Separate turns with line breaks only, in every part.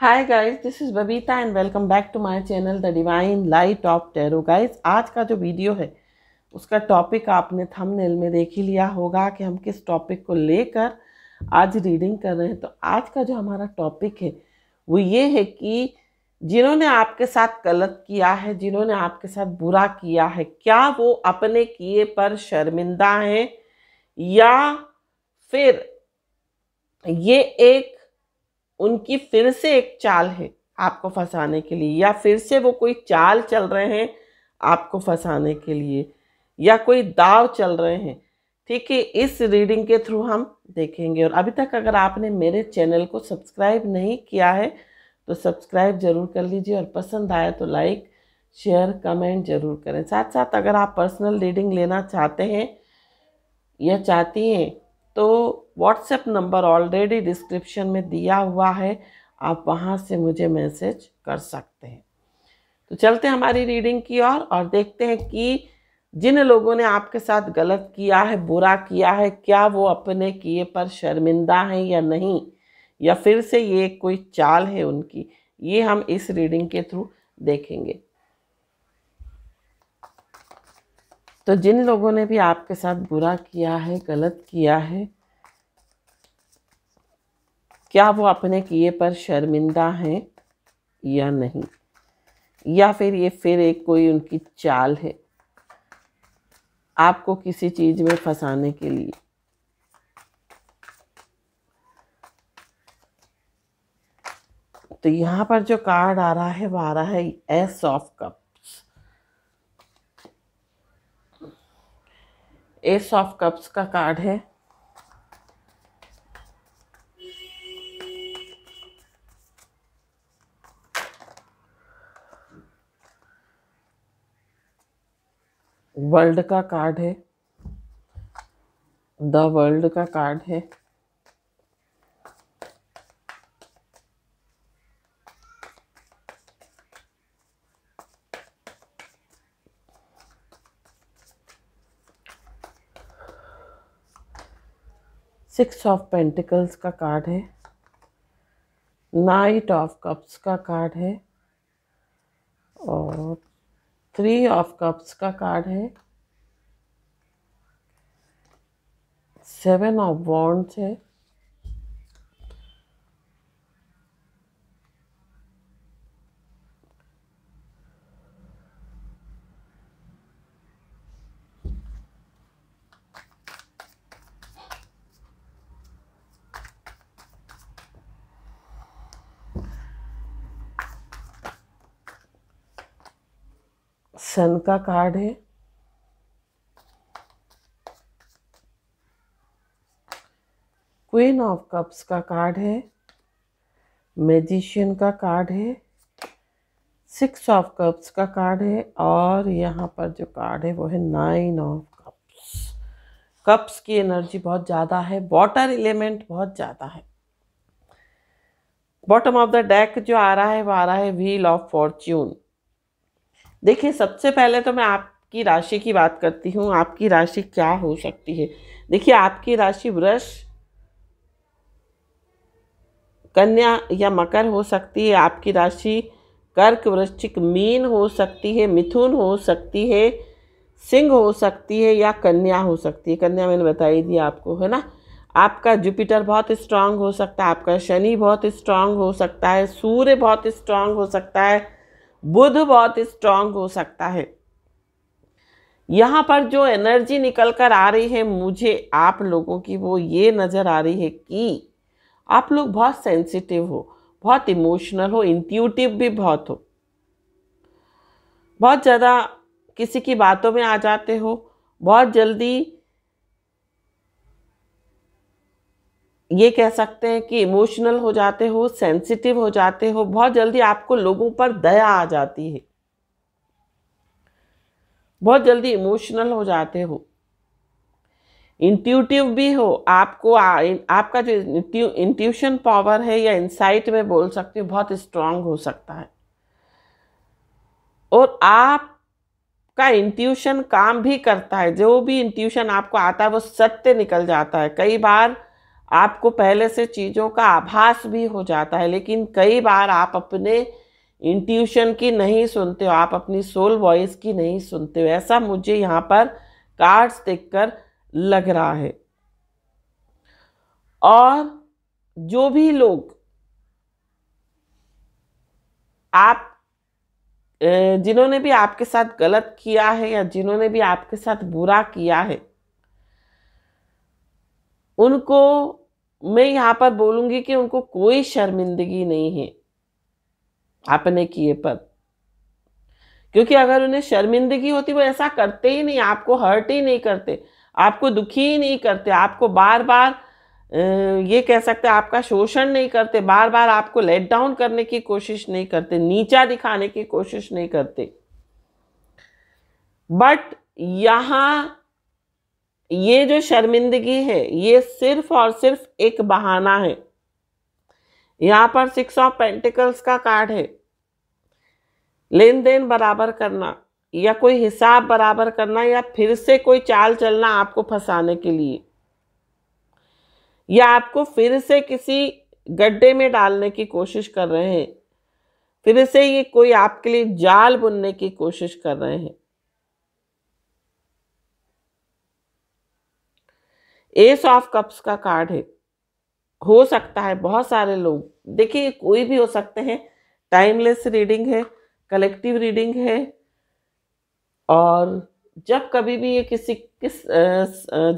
hi guys this is Babita and welcome back to my channel the divine light of tarot guys आज का जो video है उसका topic आपने थंबनेल में देख ही लिया होगा कि हम किस टॉपिक को लेकर आज रीडिंग कर रहे हैं तो आज का जो हमारा टॉपिक है वो ये है कि जिन्होंने आपके साथ गलत किया है जिन्होंने आपके साथ बुरा किया है क्या वो अपने किए पर शर्मिंदा हैं या फिर ये एक उनकी फिर से एक चाल है आपको फंसाने के लिए या फिर से वो कोई चाल चल रहे हैं आपको फंसाने के लिए या कोई दाव चल रहे हैं ठीक है इस रीडिंग के थ्रू हम देखेंगे और अभी तक अगर आपने मेरे चैनल को सब्सक्राइब नहीं किया है तो सब्सक्राइब ज़रूर कर लीजिए और पसंद आए तो लाइक शेयर कमेंट ज़रूर करें साथ साथ अगर आप पर्सनल रीडिंग लेना चाहते हैं या चाहती हैं तो व्हाट्सएप नंबर ऑलरेडी डिस्क्रिप्शन में दिया हुआ है आप वहाँ से मुझे मैसेज कर सकते हैं तो चलते हैं हमारी रीडिंग की ओर और, और देखते हैं कि जिन लोगों ने आपके साथ गलत किया है बुरा किया है क्या वो अपने किए पर शर्मिंदा हैं या नहीं या फिर से ये कोई चाल है उनकी ये हम इस रीडिंग के थ्रू देखेंगे तो जिन लोगों ने भी आपके साथ बुरा किया है गलत किया है क्या वो अपने किए पर शर्मिंदा हैं या नहीं या फिर ये फिर एक कोई उनकी चाल है आपको किसी चीज़ में फंसाने के लिए तो यहाँ पर जो कार्ड आ रहा है वो आ रहा है ace of cup ace of cups का कार्ड है वर्ल्ड का कार्ड है द वर्ल्ड का कार्ड है सिक्स ऑफ पेंटिकल्स का कार्ड है नाइट ऑफ कप्स का कार्ड है और थ्री ऑफ कप्स का कार्ड है सेवन ऑफ वॉन्ड्स है सन का कार्ड है क्वीन ऑफ कप्स का कार्ड है मैजिशियन का कार्ड है सिक्स ऑफ कप्स का कार्ड है और यहाँ पर जो कार्ड है वो है नाइन ऑफ कप्स कप्स की एनर्जी बहुत ज़्यादा है वाटर एलिमेंट बहुत ज़्यादा है बॉटम ऑफ द डेक जो आ रहा है वो आ रहा है व्हील ऑफ फॉर्च्यून देखिए सबसे पहले तो मैं आपकी राशि की बात करती हूँ आपकी राशि क्या हो सकती है देखिए आपकी राशि वृष कन्या या मकर हो सकती है आपकी राशि कर्क वृश्चिक मीन हो सकती है मिथुन हो सकती है सिंह हो सकती है या कन्या हो सकती है कन्या मैंने बताई दी दिया आपको है ना आपका जुपिटर बहुत स्ट्रांग हो सकता है आपका शनि बहुत स्ट्रांग हो सकता है सूर्य बहुत स्ट्रांग हो सकता है बुध बहुत स्ट्रांग हो सकता है यहाँ पर जो एनर्जी निकल कर आ रही है मुझे आप लोगों की वो ये नज़र आ रही है कि आप लोग बहुत सेंसिटिव हो बहुत इमोशनल हो इंट्यूटिव भी बहुत हो बहुत ज़्यादा किसी की बातों में आ जाते हो बहुत जल्दी ये कह सकते हैं कि इमोशनल हो जाते हो सेंसिटिव हो जाते हो बहुत जल्दी आपको लोगों पर दया आ जाती है बहुत जल्दी इमोशनल हो जाते हो इंट्यूटिव भी हो आपको आ, आपका जो इंट्यूशन पावर है या इंसाइट में बोल सकती हूँ बहुत स्ट्रांग हो सकता है और आप का इंट्यूशन काम भी करता है जो भी इंट्यूशन आपको आता है वो सत्य निकल जाता है कई बार आपको पहले से चीज़ों का आभास भी हो जाता है लेकिन कई बार आप अपने इंट्यूशन की नहीं सुनते हो आप अपनी सोल वॉइस की नहीं सुनते हो ऐसा मुझे यहाँ पर कार्ड्स देखकर लग रहा है और जो भी लोग आप जिन्होंने भी आपके साथ गलत किया है या जिन्होंने भी आपके साथ बुरा किया है उनको मैं यहाँ पर बोलूंगी कि उनको कोई शर्मिंदगी नहीं है आपने किए पर क्योंकि अगर उन्हें शर्मिंदगी होती वो ऐसा करते ही नहीं आपको हर्ट ही नहीं करते आपको दुखी ही नहीं करते आपको बार बार ये कह सकते आपका शोषण नहीं करते बार बार आपको लेट डाउन करने की कोशिश नहीं करते नीचा दिखाने की कोशिश नहीं करते बट यहाँ ये जो शर्मिंदगी है ये सिर्फ और सिर्फ एक बहाना है यहाँ पर सिक्स ऑफ पेंटिकल्स का कार्ड है लेन देन बराबर करना या कोई हिसाब बराबर करना या फिर से कोई चाल चलना आपको फंसाने के लिए या आपको फिर से किसी गड्ढे में डालने की कोशिश कर रहे हैं फिर से ये कोई आपके लिए जाल बुनने की कोशिश कर रहे हैं एस ऑफ कप्स का कार्ड है हो सकता है बहुत सारे लोग देखिए कोई भी हो सकते हैं टाइमलेस रीडिंग है कलेक्टिव रीडिंग है और जब कभी भी ये किसी किस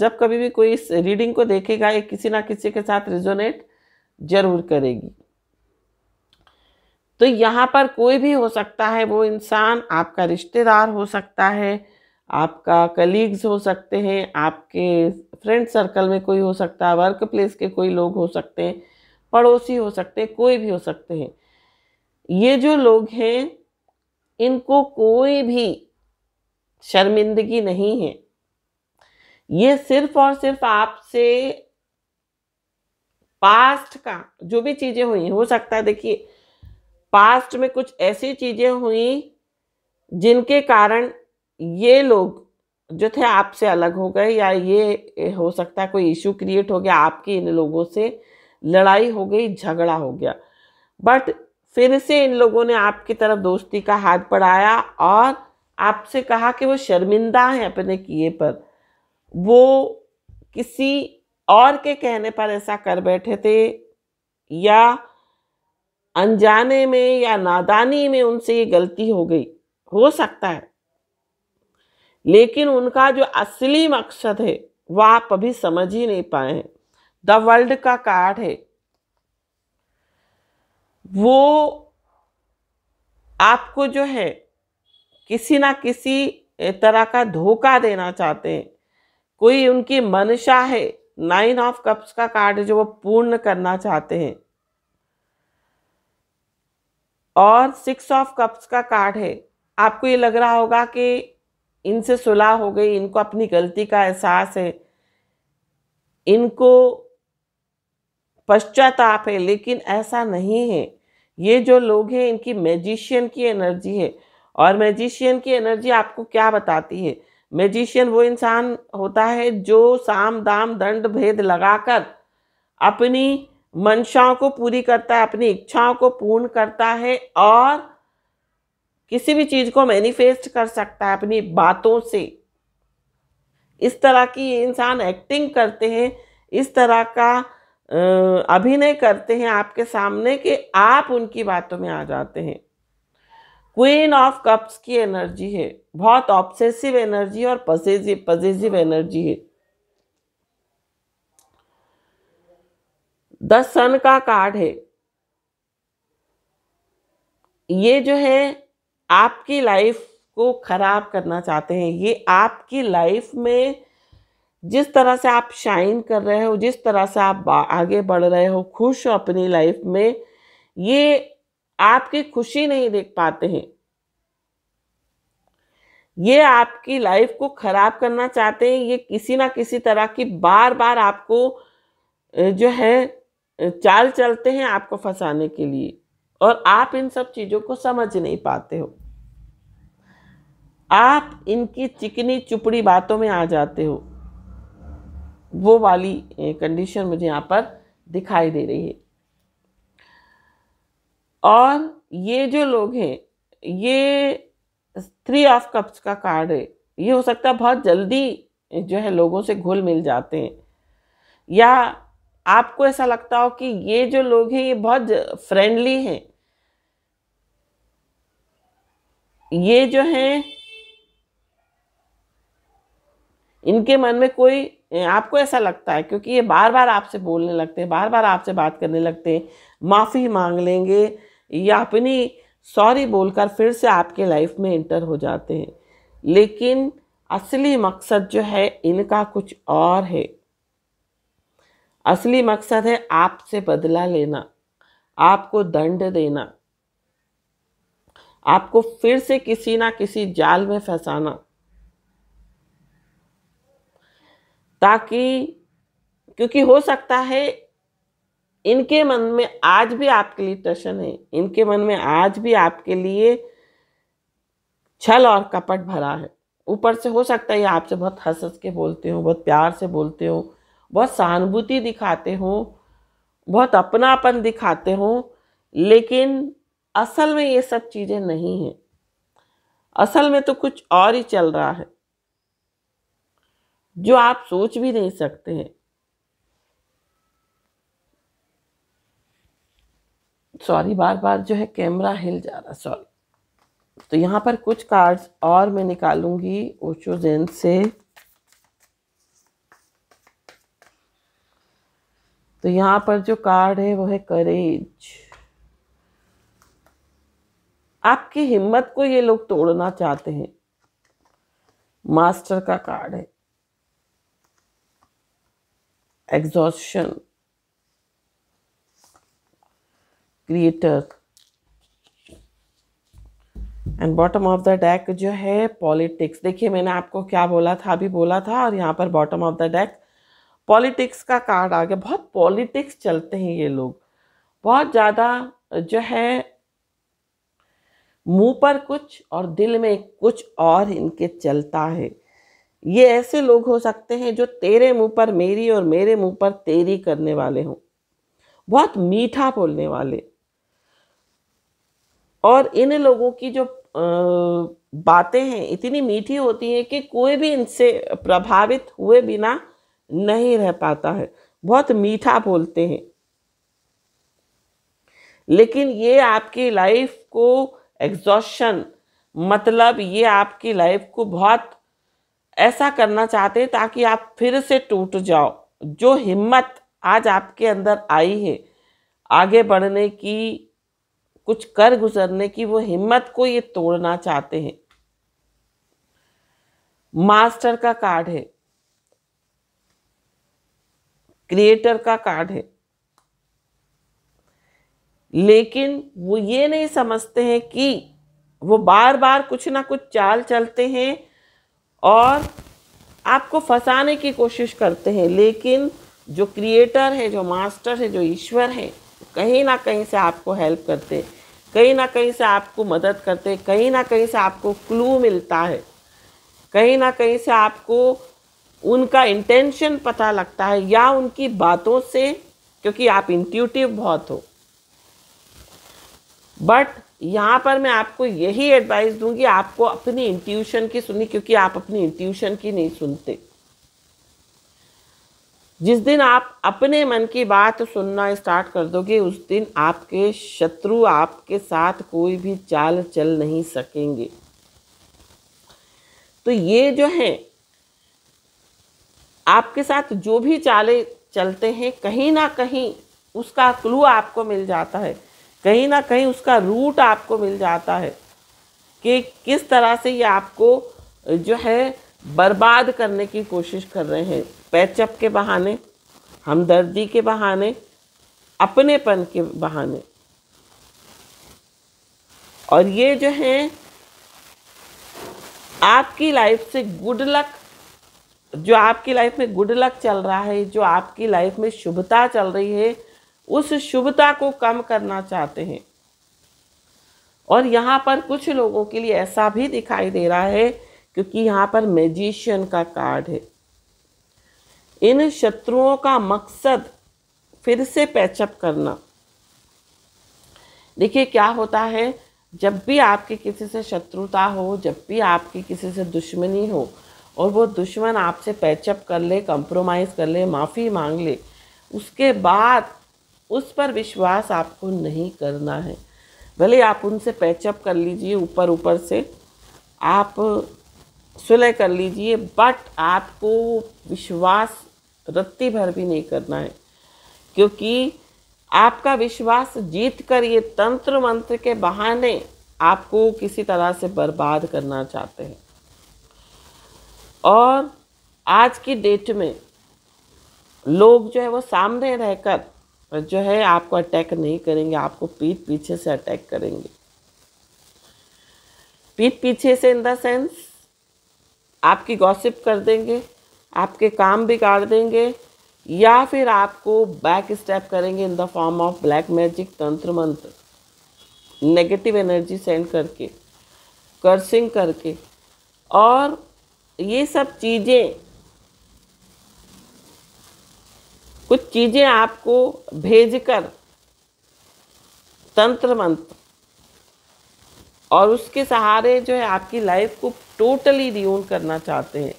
जब कभी भी कोई इस रीडिंग को देखेगा ये किसी ना किसी के साथ रिजोनेट जरूर करेगी तो यहाँ पर कोई भी हो सकता है वो इंसान आपका रिश्तेदार हो सकता है आपका कलीग्स हो सकते हैं आपके फ्रेंड सर्कल में कोई हो सकता है वर्क प्लेस के कोई लोग हो सकते हैं पड़ोसी हो सकते हैं कोई भी हो सकते हैं ये जो लोग हैं इनको कोई भी शर्मिंदगी नहीं है ये सिर्फ और सिर्फ आपसे पास्ट का जो भी चीज़ें हुई हो सकता है देखिए पास्ट में कुछ ऐसी चीज़ें हुई जिनके कारण ये लोग जो थे आपसे अलग हो गए या ये हो सकता है कोई इशू क्रिएट हो गया आपकी इन लोगों से लड़ाई हो गई झगड़ा हो गया बट फिर से इन लोगों ने आपकी तरफ दोस्ती का हाथ बढ़ाया और आपसे कहा कि वो शर्मिंदा हैं अपने किए पर वो किसी और के कहने पर ऐसा कर बैठे थे या अनजाने में या नादानी में उनसे ये गलती हो गई हो सकता है लेकिन उनका जो असली मकसद है वह आप अभी समझ ही नहीं पाए हैं द वर्ल्ड का कार्ड है वो आपको जो है किसी ना किसी तरह का धोखा देना चाहते हैं कोई उनकी मनशा है नाइन ऑफ कप्स का कार्ड है जो वो पूर्ण करना चाहते हैं और सिक्स ऑफ कप्स का कार्ड है आपको ये लग रहा होगा कि इनसे सुलह हो गई इनको अपनी गलती का एहसास है इनको पश्चाताप है लेकिन ऐसा नहीं है ये जो लोग हैं इनकी मैजिशियन की एनर्जी है और मैजिशियन की एनर्जी आपको क्या बताती है मैजिशियन वो इंसान होता है जो साम दाम दंड भेद लगाकर अपनी मंशाओं को पूरी करता है अपनी इच्छाओं को पूर्ण करता है और किसी भी चीज़ को मैनिफेस्ट कर सकता है अपनी बातों से इस तरह की इंसान एक्टिंग करते हैं इस तरह का अभिनय करते हैं आपके सामने कि आप उनकी बातों में आ जाते हैं क्वीन ऑफ कप्स की एनर्जी है बहुत ऑब्सेसिव एनर्जी और पजेजिव पजेजिव एनर्जी है द सन का कार्ड है ये जो है आपकी लाइफ को ख़राब करना चाहते हैं ये आपकी लाइफ में जिस तरह से आप शाइन कर रहे हो जिस तरह से आप आगे बढ़ रहे हो खुश हो अपनी लाइफ में ये आपकी खुशी नहीं देख पाते हैं ये आपकी लाइफ को ख़राब करना चाहते हैं ये किसी ना किसी तरह की बार बार आपको जो है चाल चलते हैं आपको फंसाने के लिए और आप इन सब चीज़ों को समझ नहीं पाते हो आप इनकी चिकनी चुपड़ी बातों में आ जाते हो वो वाली कंडीशन मुझे यहाँ पर दिखाई दे रही है और ये जो लोग हैं ये थ्री ऑफ कप्स का कार्ड है ये हो सकता है बहुत जल्दी जो है लोगों से घुल मिल जाते हैं या आपको ऐसा लगता हो कि ये जो लोग हैं ये बहुत फ्रेंडली हैं ये जो हैं इनके मन में कोई आपको ऐसा लगता है क्योंकि ये बार बार आपसे बोलने लगते हैं बार बार आपसे बात करने लगते हैं माफ़ी मांग लेंगे या अपनी सॉरी बोलकर फिर से आपके लाइफ में इंटर हो जाते हैं लेकिन असली मकसद जो है इनका कुछ और है असली मकसद है आपसे बदला लेना आपको दंड देना आपको फिर से किसी ना किसी जाल में फंसाना ताकि क्योंकि हो सकता है इनके मन में आज भी आपके लिए टशन है इनके मन में आज भी आपके लिए छल और कपट भरा है ऊपर से हो सकता है आपसे बहुत हंस हंस के बोलते हो बहुत प्यार से बोलते हो बहुत सहानुभूति दिखाते हो बहुत अपनापन दिखाते हो लेकिन असल में ये सब चीज़ें नहीं हैं असल में तो कुछ और ही चल रहा है जो आप सोच भी नहीं सकते हैं सॉरी बार बार जो है कैमरा हिल जा रहा सॉरी तो यहाँ पर कुछ कार्ड्स और मैं निकालूंगी ओचो जैन से तो यहाँ पर जो कार्ड है वो है करेज आपकी हिम्मत को ये लोग तोड़ना चाहते हैं मास्टर का कार्ड है exhaustion creator and bottom of the deck जो है पॉलिटिक्स देखिए मैंने आपको क्या बोला था अभी बोला था और यहाँ पर bottom of the deck politics का कार्ड आ गया बहुत पॉलिटिक्स चलते हैं ये लोग बहुत ज़्यादा जो है मुंह पर कुछ और दिल में कुछ और इनके चलता है ये ऐसे लोग हो सकते हैं जो तेरे मुंह पर मेरी और मेरे मुंह पर तेरी करने वाले हों बहुत मीठा बोलने वाले और इन लोगों की जो बातें हैं इतनी मीठी होती हैं कि कोई भी इनसे प्रभावित हुए बिना नहीं रह पाता है बहुत मीठा बोलते हैं लेकिन ये आपकी लाइफ को एग्जॉशन मतलब ये आपकी लाइफ को बहुत ऐसा करना चाहते हैं ताकि आप फिर से टूट जाओ जो हिम्मत आज आपके अंदर आई है आगे बढ़ने की कुछ कर गुजरने की वो हिम्मत को ये तोड़ना चाहते हैं मास्टर का कार्ड है क्रिएटर का कार्ड है लेकिन वो ये नहीं समझते हैं कि वो बार बार कुछ ना कुछ चाल चलते हैं और आपको फंसाने की कोशिश करते हैं लेकिन जो क्रिएटर है जो मास्टर है जो ईश्वर है कहीं ना कहीं से आपको हेल्प करते कहीं ना कहीं से आपको मदद करते कहीं ना कहीं से आपको क्लू मिलता है कहीं ना कहीं से आपको उनका इंटेंशन पता लगता है या उनकी बातों से क्योंकि आप इंट्यूटिव बहुत हो बट यहाँ पर मैं आपको यही एडवाइस दूंगी आपको अपनी इंट्यूशन की सुननी क्योंकि आप अपनी इंट्यूशन की नहीं सुनते जिस दिन आप अपने मन की बात सुनना स्टार्ट कर दोगे उस दिन आपके शत्रु आपके साथ कोई भी चाल चल नहीं सकेंगे तो ये जो है आपके साथ जो भी चाले चलते हैं कहीं ना कहीं उसका क्लू आपको मिल जाता है कहीं ना कहीं उसका रूट आपको मिल जाता है कि किस तरह से ये आपको जो है बर्बाद करने की कोशिश कर रहे हैं पैचअप के बहाने हमदर्दी के बहाने अपनेपन के बहाने और ये जो है आपकी लाइफ से गुड लक जो आपकी लाइफ में गुड लक चल रहा है जो आपकी लाइफ में शुभता चल रही है उस शुभता को कम करना चाहते हैं और यहाँ पर कुछ लोगों के लिए ऐसा भी दिखाई दे रहा है क्योंकि यहाँ पर मैजिशियन का कार्ड है इन शत्रुओं का मकसद फिर से पैचअप करना देखिए क्या होता है जब भी आपकी किसी से शत्रुता हो जब भी आपकी किसी से दुश्मनी हो और वो दुश्मन आपसे पैचअप कर ले कंप्रोमाइज़ कर ले माफ़ी मांग ले उसके बाद उस पर विश्वास आपको नहीं करना है भले आप उनसे पैचअप कर लीजिए ऊपर ऊपर से आप सुलह कर लीजिए बट आपको विश्वास रत्ती भर भी नहीं करना है क्योंकि आपका विश्वास जीत कर ये तंत्र मंत्र के बहाने आपको किसी तरह से बर्बाद करना चाहते हैं और आज की डेट में लोग जो है वो सामने रहकर जो है आपको अटैक नहीं करेंगे आपको पीठ पीछे से अटैक करेंगे पीठ पीछे से इन द सेंस आपकी गॉसिप कर देंगे आपके काम बिगाड़ देंगे या फिर आपको बैक स्टेप करेंगे in the form of black magic तंत्र मंत्र नेगेटिव एनर्जी सेंड करके कर्सिंग करके और ये सब चीज़ें कुछ चीज़ें आपको भेजकर तंत्र मंत्र और उसके सहारे जो है आपकी लाइफ को टोटली रियून करना चाहते हैं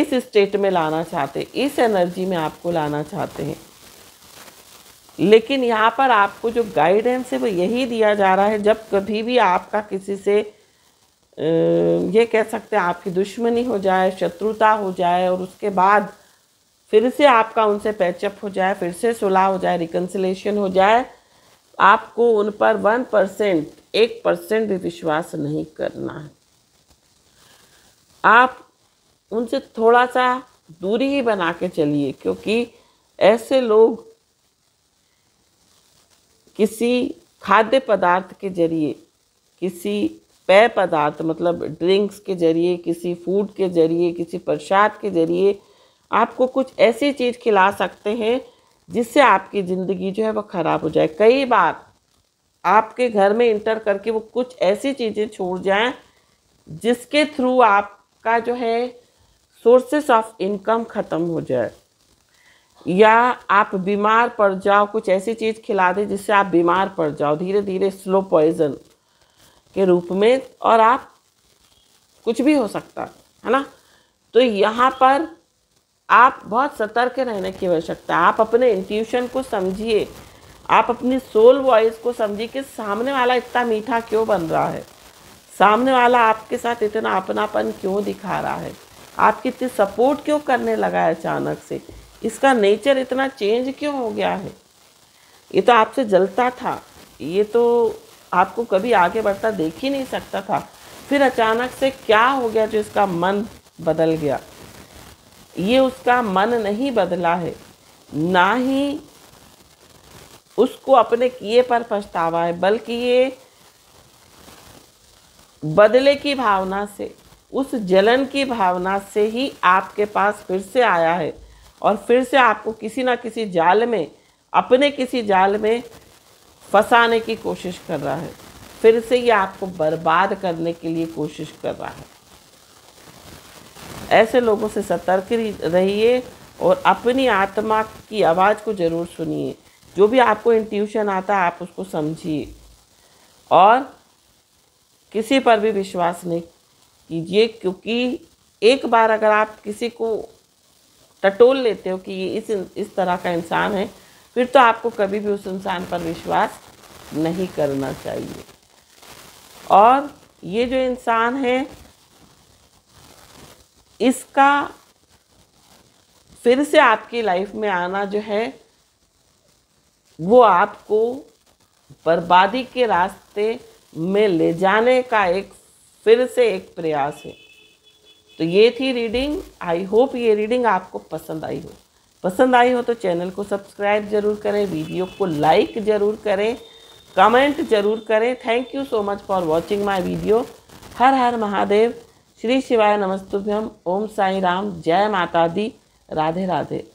इस स्टेट में लाना चाहते हैं इस एनर्जी में आपको लाना चाहते हैं लेकिन यहाँ पर आपको जो गाइडेंस है वो यही दिया जा रहा है जब कभी भी आपका किसी से ये कह सकते हैं आपकी दुश्मनी हो जाए शत्रुता हो जाए और उसके बाद फिर से आपका उनसे पैचअप हो जाए फिर से सुलह हो जाए रिकन्सिलेशन हो जाए आपको उन पर वन परसेंट एक परसेंट भी विश्वास नहीं करना है आप उनसे थोड़ा सा दूरी ही बना के चलिए क्योंकि ऐसे लोग किसी खाद्य पदार्थ के जरिए किसी पेय पदार्थ मतलब ड्रिंक्स के जरिए किसी फूड के जरिए किसी प्रसाद के जरिए आपको कुछ ऐसी चीज़ खिला सकते हैं जिससे आपकी ज़िंदगी जो है वह ख़राब हो जाए कई बार आपके घर में इंटर करके वो कुछ ऐसी चीज़ें छोड़ जाएं जिसके थ्रू आपका जो है सोर्सेस ऑफ इनकम ख़त्म हो जाए या आप बीमार पड़ जाओ कुछ ऐसी चीज़ खिला दें जिससे आप बीमार पड़ जाओ धीरे धीरे स्लो पॉइजन के रूप में और आप कुछ भी हो सकता है ना तो यहाँ पर आप बहुत सतर्क रहने की आवश्यकता है आप अपने इंट्यूशन को समझिए आप अपनी सोल वॉइस को समझिए कि सामने वाला इतना मीठा क्यों बन रहा है सामने वाला आपके साथ इतना अपनापन क्यों दिखा रहा है आपकी इतनी सपोर्ट क्यों करने लगा है अचानक से इसका नेचर इतना चेंज क्यों हो गया है ये तो आपसे जलता था ये तो आपको कभी आगे बढ़ता देख ही नहीं सकता था फिर अचानक से क्या हो गया जो इसका मन बदल गया ये उसका मन नहीं बदला है ना ही उसको अपने किए पर पछतावा है बल्कि ये बदले की भावना से उस जलन की भावना से ही आपके पास फिर से आया है और फिर से आपको किसी ना किसी जाल में अपने किसी जाल में फंसाने की कोशिश कर रहा है फिर से ये आपको बर्बाद करने के लिए कोशिश कर रहा है ऐसे लोगों से सतर्क रहिए और अपनी आत्मा की आवाज़ को ज़रूर सुनिए जो भी आपको इंट्यूशन आता है आप उसको समझिए और किसी पर भी विश्वास नहीं कीजिए क्योंकि एक बार अगर आप किसी को टटोल लेते हो कि ये इस इस तरह का इंसान है फिर तो आपको कभी भी उस इंसान पर विश्वास नहीं करना चाहिए और ये जो इंसान है इसका फिर से आपकी लाइफ में आना जो है वो आपको बर्बादी के रास्ते में ले जाने का एक फिर से एक प्रयास है तो ये थी रीडिंग आई होप ये रीडिंग आपको पसंद आई हो पसंद आई हो तो चैनल को सब्सक्राइब जरूर करें वीडियो को लाइक ज़रूर करें कमेंट जरूर करें thank you so much for watching my video हर हर महादेव श्री शिवाय नमस्तुभ्यम ओम साई राम जय माता दी राधे राधे